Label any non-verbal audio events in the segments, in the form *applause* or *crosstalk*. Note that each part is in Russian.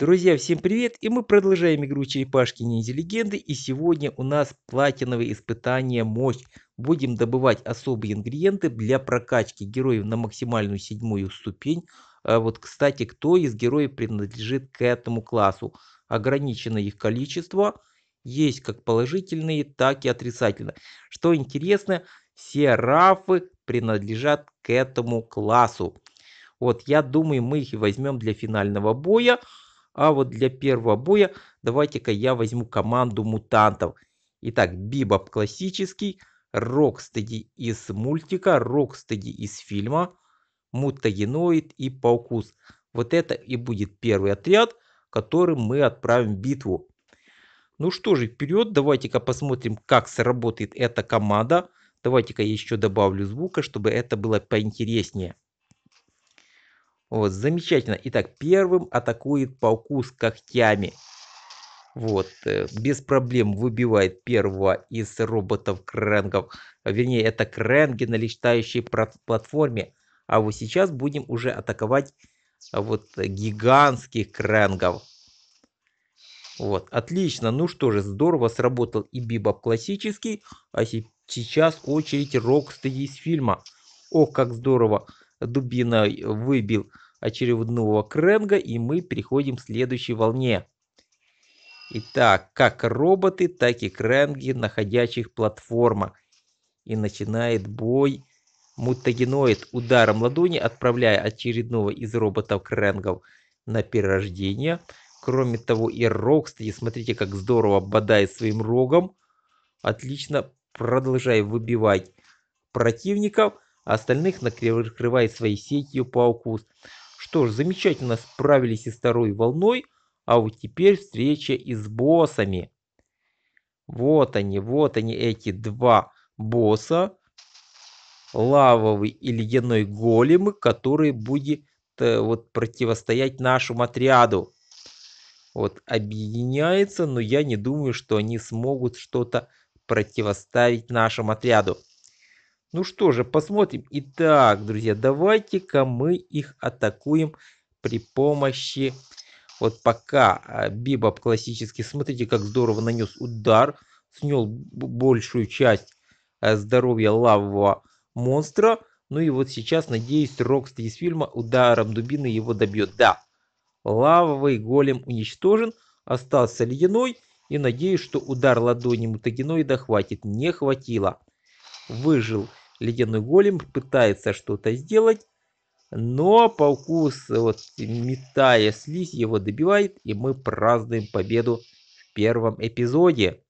Друзья, всем привет! И мы продолжаем игру Черепашки Ниндзя Легенды. И сегодня у нас платиновые испытания мощь. Будем добывать особые ингредиенты для прокачки героев на максимальную седьмую ступень. А вот, кстати, кто из героев принадлежит к этому классу. Ограничено их количество. Есть как положительные, так и отрицательные. Что интересно, все рафы принадлежат к этому классу. Вот, я думаю, мы их возьмем для финального боя. А вот для первого боя давайте-ка я возьму команду мутантов. Итак, Бибоп классический, Рокстеди из мультика, Рокстеди из фильма, Мутагеноид и Паукус. Вот это и будет первый отряд, которым мы отправим в битву. Ну что же, вперед, давайте-ка посмотрим, как сработает эта команда. Давайте-ка я еще добавлю звука, чтобы это было поинтереснее. Вот, замечательно. Итак, первым атакует по с когтями. Вот, э, без проблем выбивает первого из роботов кренгов, Вернее, это кренги на летающей платформе. А вот сейчас будем уже атаковать а, вот гигантских кренгов. Вот, отлично. Ну что же, здорово сработал и бибоп классический. А сейчас очередь Рокстеди из фильма. О, как здорово дубиной э, выбил очередного кренга, и мы переходим к следующей волне. Итак, как роботы, так и кренги, находящих платформах И начинает бой мутагеноид ударом ладони, отправляя очередного из роботов кренгов на перерождение. Кроме того, и Рокстеди, смотрите, как здорово бодает своим рогом. Отлично, продолжая выбивать противников а остальных накрывает своей сетью паукус. Что ж, замечательно справились и с второй волной, а вот теперь встреча и с боссами. Вот они, вот они, эти два босса. Лавовый и ледяной големы, которые будет э, вот противостоять нашему отряду. Вот объединяется, но я не думаю, что они смогут что-то противоставить нашему отряду. Ну что же, посмотрим. Итак, друзья, давайте-ка мы их атакуем при помощи... Вот пока а, Бибоп классически, смотрите, как здорово нанес удар. Снял большую часть а, здоровья лавового монстра. Ну и вот сейчас, надеюсь, Рокст из фильма ударом дубины его добьет. Да, лавовый голем уничтожен, остался ледяной. И надеюсь, что удар ладони мутагеноида хватит. Не хватило. Выжил ледяной голем пытается что-то сделать, но Паукус вот метая слизь его добивает, и мы празднуем победу в первом эпизоде.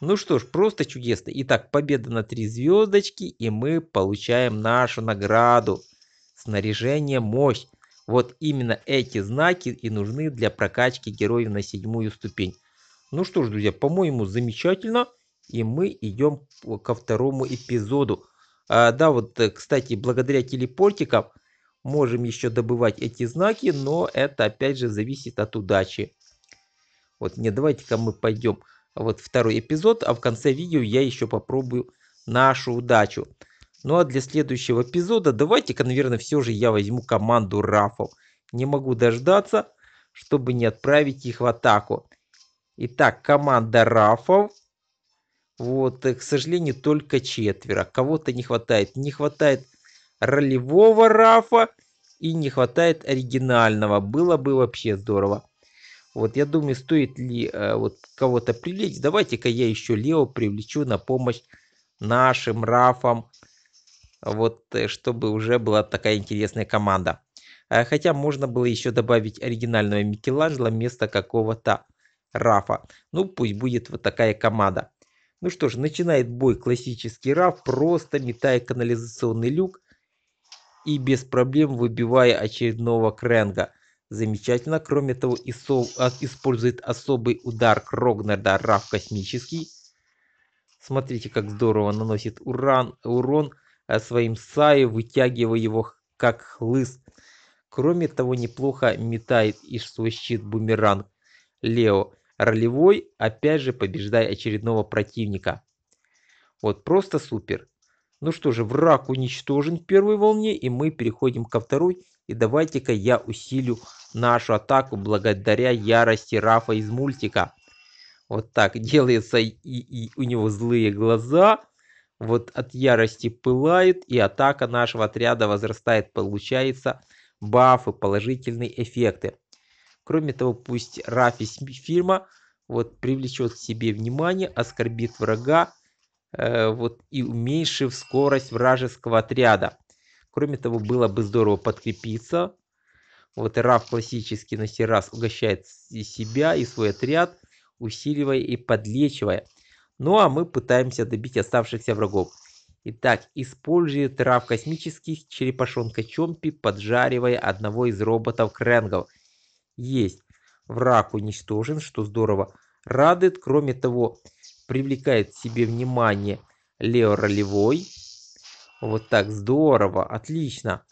Ну что ж, просто чудесно. Итак, победа на три звездочки, и мы получаем нашу награду. Снаряжение, мощь. Вот именно эти знаки и нужны для прокачки героев на седьмую ступень. Ну что ж, друзья, по-моему, замечательно. И мы идем ко второму эпизоду. А, да, вот, э, кстати, благодаря телепортикам можем еще добывать эти знаки, но это опять же зависит от удачи. Вот, не, давайте-ка мы пойдем вот второй эпизод, а в конце видео я еще попробую нашу удачу. Ну а для следующего эпизода давайте-ка, наверное, все же я возьму команду Рафов. Не могу дождаться, чтобы не отправить их в атаку. Итак, команда Рафов вот, э, к сожалению, только четверо. Кого-то не хватает. Не хватает ролевого Рафа и не хватает оригинального. Было бы вообще здорово. Вот, я думаю, стоит ли э, вот кого-то привлечь. Давайте-ка я еще Лео привлечу на помощь нашим Рафам. Вот, э, чтобы уже была такая интересная команда. Э, хотя можно было еще добавить оригинального Микеланджело вместо какого-то Рафа. Ну, пусть будет вот такая команда. Ну что ж, начинает бой классический Раф, просто метая канализационный люк и без проблем выбивая очередного Кренга. Замечательно, кроме того, Исов а, использует особый удар Крогнарда Раф космический. Смотрите, как здорово наносит уран, урон а, своим Саи, вытягивая его как хлыст. Кроме того, неплохо метает и свой щит бумеранг Лео ролевой, опять же побеждая очередного противника. Вот просто супер. Ну что же, враг уничтожен в первой волне, и мы переходим ко второй. И давайте-ка я усилю нашу атаку благодаря ярости Рафа из мультика. Вот так делается, и, и у него злые глаза. Вот от ярости пылает, и атака нашего отряда возрастает. Получается бафы, положительные эффекты. Кроме того, пусть Рафи фильма вот, привлечет к себе внимание, оскорбит врага э, вот, и уменьшив скорость вражеского отряда. Кроме того, было бы здорово подкрепиться. Вот Раф классически на сей раз угощает и себя, и свой отряд, усиливая и подлечивая. Ну а мы пытаемся добить оставшихся врагов. Итак, использует Раф космических черепашонка Чомпи, поджаривая одного из роботов Кренгов – есть. Враг уничтожен, что здорово. Радует, кроме того, привлекает к себе внимание Лео Ролевой. Вот так, здорово, отлично.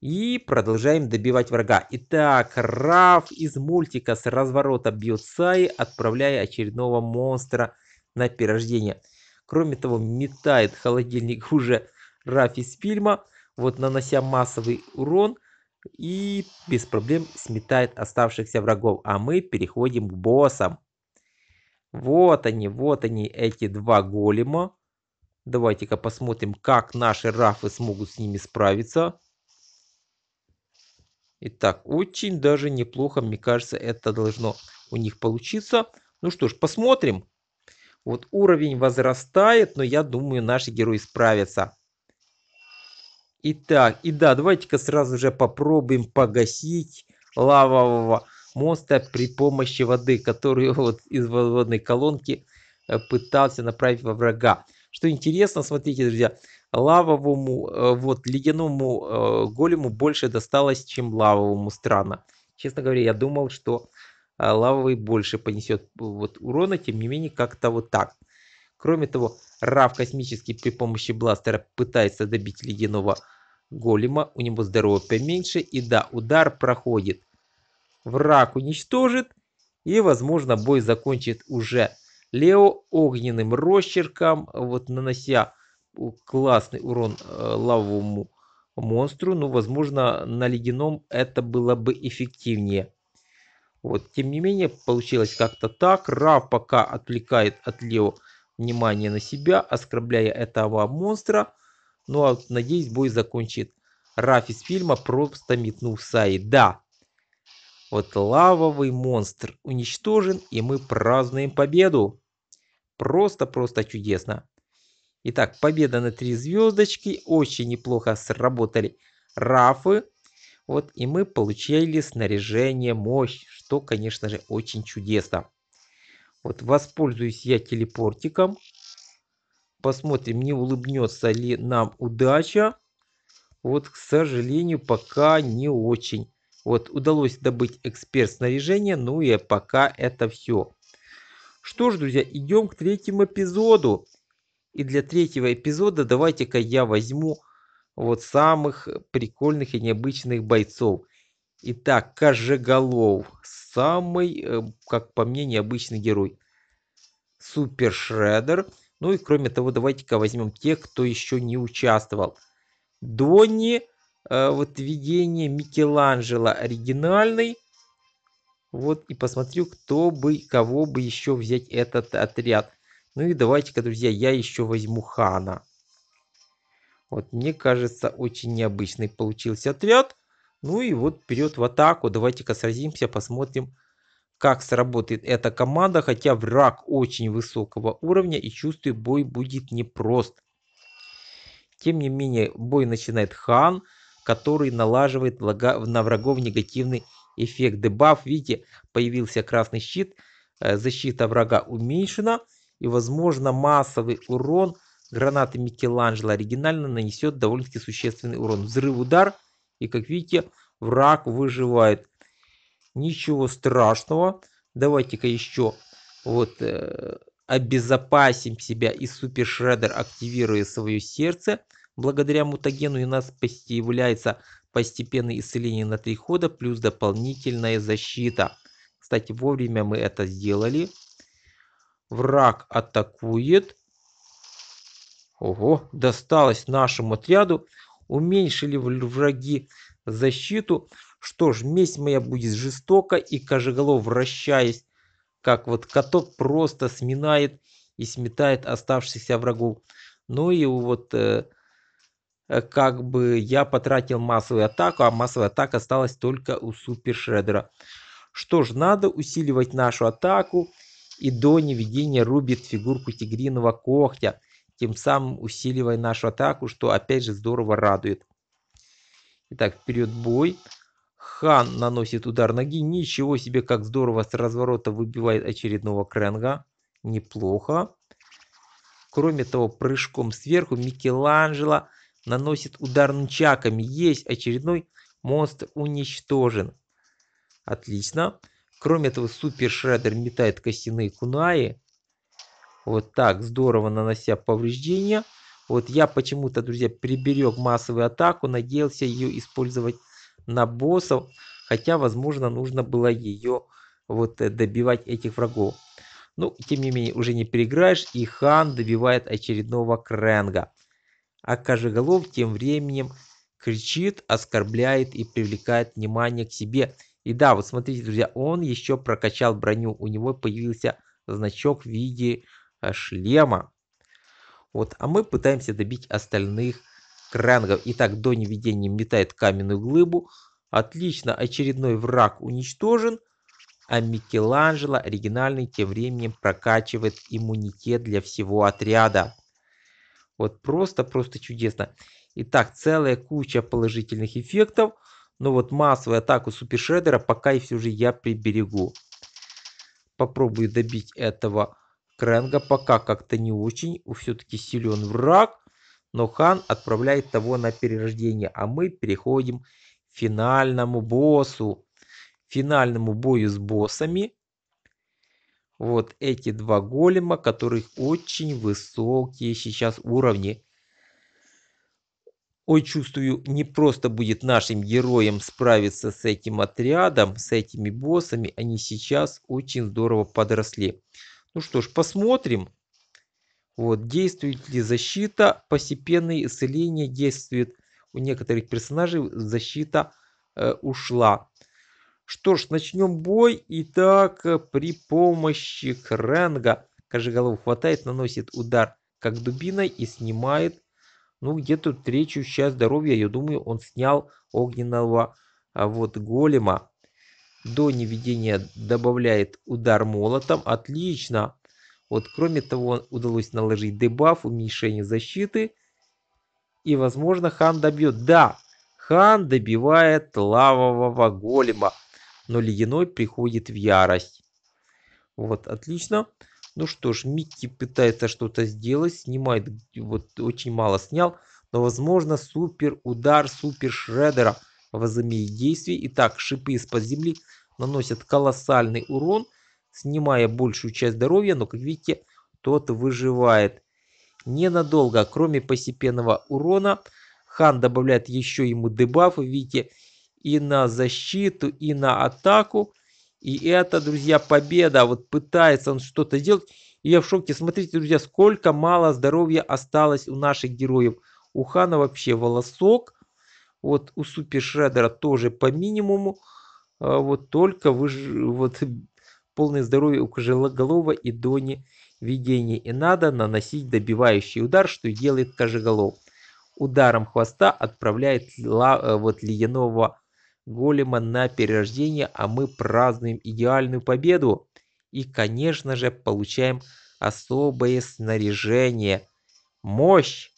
И продолжаем добивать врага. Итак, Раф из мультика с разворота бьет Саи, отправляя очередного монстра на перерождение. Кроме того, метает холодильник уже Раф из фильма, вот нанося массовый урон – и без проблем сметает оставшихся врагов. А мы переходим к боссам. Вот они, вот они, эти два голема. Давайте-ка посмотрим, как наши рафы смогут с ними справиться. Итак, очень даже неплохо, мне кажется, это должно у них получиться. Ну что ж, посмотрим. Вот уровень возрастает, но я думаю, наши герои справятся. Итак, и да, давайте-ка сразу же попробуем погасить лавового моста при помощи воды, которую *laughs* вот из водной колонки э, пытался направить во врага. Что интересно, смотрите, друзья, лавовому, э, вот, ледяному э, голему больше досталось, чем лавовому, странно. Честно говоря, я думал, что лавовый больше понесет вот урона, тем не менее, как-то вот так. Кроме того, Рав Космический при помощи бластера пытается добить ледяного голема, у него здоровье поменьше, и да, удар проходит. Враг уничтожит, и возможно бой закончит уже Лео огненным росчерком, вот нанося классный урон э, лавовому монстру, ну возможно на ледяном это было бы эффективнее. Вот, тем не менее, получилось как-то так. Раф пока отвлекает от Лео внимание на себя, оскорбляя этого монстра. Ну, а, надеюсь, бой закончит. Раф из фильма просто метнул Саи. Да, вот лавовый монстр уничтожен, и мы празднуем победу. Просто-просто чудесно. Итак, победа на три звездочки. Очень неплохо сработали рафы. Вот, и мы получили снаряжение мощь, что, конечно же, очень чудесно. Вот воспользуюсь я телепортиком. Посмотрим, не улыбнется ли нам удача. Вот, к сожалению, пока не очень. Вот, удалось добыть эксперт снаряжение, ну и пока это все. Что ж, друзья, идем к третьему эпизоду. И для третьего эпизода давайте-ка я возьму вот самых прикольных и необычных бойцов. Итак, Кожеголов. Самый, э, как по мне, необычный герой. Супер Шредер. Ну и кроме того, давайте-ка возьмем тех, кто еще не участвовал. Донни, э, вот видение Микеланджело оригинальный. Вот и посмотрю, кто бы, кого бы еще взять этот отряд. Ну и давайте-ка, друзья, я еще возьму Хана. Вот, мне кажется, очень необычный получился отряд. Ну и вот вперед в атаку. Давайте-ка сразимся, посмотрим, как сработает эта команда. Хотя враг очень высокого уровня и чувствую, бой будет непрост. Тем не менее, бой начинает Хан, который налаживает на врагов негативный эффект дебаф. Видите, появился красный щит, э, защита врага уменьшена. И, возможно, массовый урон гранаты Микеланджело оригинально нанесет довольно-таки существенный урон. Взрыв удар – и как видите, враг выживает. Ничего страшного. Давайте-ка еще вот э, обезопасим себя. И Супер Шреддер активирует свое сердце. Благодаря мутагену у нас появляется постепенное исцеление на три хода плюс дополнительная защита. Кстати, вовремя мы это сделали. Враг атакует. Ого, досталось нашему отряду уменьшили враги защиту. Что ж, месть моя будет жестока, и Кожеголов, вращаясь, как вот каток, просто сминает и сметает оставшихся врагов. Ну и вот э, э, как бы я потратил массовую атаку, а массовая атака осталась только у Супер Шредера. Что ж, надо усиливать нашу атаку. И до неведения рубит фигурку тигриного когтя тем самым усиливая нашу атаку, что опять же здорово радует. Итак, вперед бой. Хан наносит удар ноги. Ничего себе, как здорово с разворота выбивает очередного Кренга. Неплохо. Кроме того, прыжком сверху Микеланджело наносит удар нчаками. Есть очередной монстр уничтожен. Отлично. Кроме этого, Супер Шредер метает костяные кунаи. Вот так, здорово нанося повреждения. Вот я почему-то, друзья, приберег массовую атаку, надеялся ее использовать на боссов, хотя, возможно, нужно было ее вот э, добивать этих врагов. Ну, тем не менее, уже не переиграешь, и Хан добивает очередного Кренга. А Кожеголов тем временем кричит, оскорбляет и привлекает внимание к себе. И да, вот смотрите, друзья, он еще прокачал броню, у него появился значок в виде Э, шлема. Вот, а мы пытаемся добить остальных крангов. Итак, до неведения метает каменную глыбу. Отлично, очередной враг уничтожен. А Микеланджело оригинальный тем временем прокачивает иммунитет для всего отряда. Вот просто-просто чудесно. Итак, целая куча положительных эффектов. Но вот массовую атаку супершедера пока и все же я приберегу. Попробую добить этого Кренга пока как-то не очень, у все-таки силен враг, но хан отправляет того на перерождение, а мы переходим к финальному боссу, финальному бою с боссами. Вот эти два голема, которых очень высокие сейчас уровни. Ой, чувствую, не просто будет нашим героям справиться с этим отрядом, с этими боссами. Они сейчас очень здорово подросли. Ну что ж, посмотрим. Вот, действует ли защита, постепенное исцеление действует. У некоторых персонажей защита э, ушла. Что ж, начнем бой. Итак, при помощи Кренга Кожеголову хватает, наносит удар как дубиной и снимает, ну, где-то третью часть здоровья, я думаю, он снял огненного а, вот голема до неведения добавляет удар молотом. Отлично. Вот кроме того, удалось наложить дебаф, уменьшение защиты. И возможно хан добьет. Да, хан добивает лавового голема. Но ледяной приходит в ярость. Вот, отлично. Ну что ж, Микки пытается что-то сделать. Снимает, вот очень мало снял. Но возможно супер удар супер шредера возымеет действие. Итак, шипы из-под земли наносят колоссальный урон, снимая большую часть здоровья, но, как видите, тот выживает. Ненадолго, кроме постепенного урона, хан добавляет еще ему дебафы, видите, и на защиту, и на атаку. И это, друзья, победа. Вот пытается он что-то сделать. И я в шоке. Смотрите, друзья, сколько мало здоровья осталось у наших героев. У хана вообще волосок. Вот у Супершредера тоже по минимуму. А вот только выж... вот полное здоровье у Кожеголова и Дони видение. И надо наносить добивающий удар, что делает Кожеголов. Ударом хвоста отправляет ла... Э, вот ледяного голема на перерождение, а мы празднуем идеальную победу. И, конечно же, получаем особое снаряжение. Мощь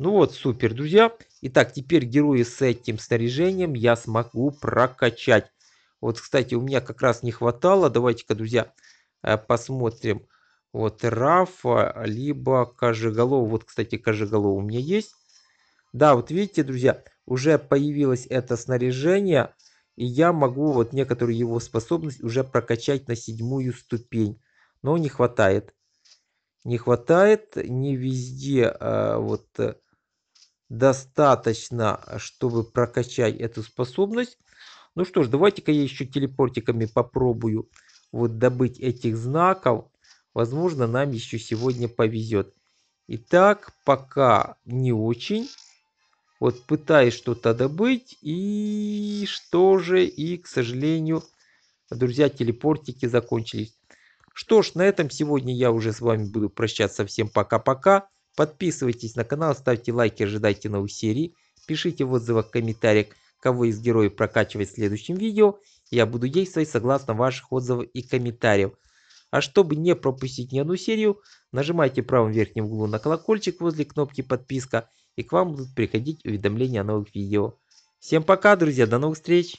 ну вот, супер, друзья. Итак, теперь герои с этим снаряжением я смогу прокачать. Вот, кстати, у меня как раз не хватало. Давайте-ка, друзья, э, посмотрим. Вот Рафа, либо Кожеголова. Вот, кстати, Кожеголова у меня есть. Да, вот видите, друзья, уже появилось это снаряжение. И я могу вот некоторую его способность уже прокачать на седьмую ступень. Но не хватает. Не хватает. Не везде а, вот э, достаточно, чтобы прокачать эту способность. Ну что ж, давайте-ка я еще телепортиками попробую вот добыть этих знаков. Возможно, нам еще сегодня повезет. Итак, пока не очень. Вот пытаюсь что-то добыть. И что же? И, к сожалению, друзья, телепортики закончились. Что ж, на этом сегодня я уже с вами буду прощаться. Всем пока-пока. Подписывайтесь на канал, ставьте лайки, ожидайте новых серий. Пишите в отзывах, в комментариях, кого из героев прокачивать в следующем видео. Я буду действовать согласно ваших отзывов и комментариев. А чтобы не пропустить ни одну серию, нажимайте правым верхнем углу на колокольчик возле кнопки подписка и к вам будут приходить уведомления о новых видео. Всем пока, друзья, до новых встреч!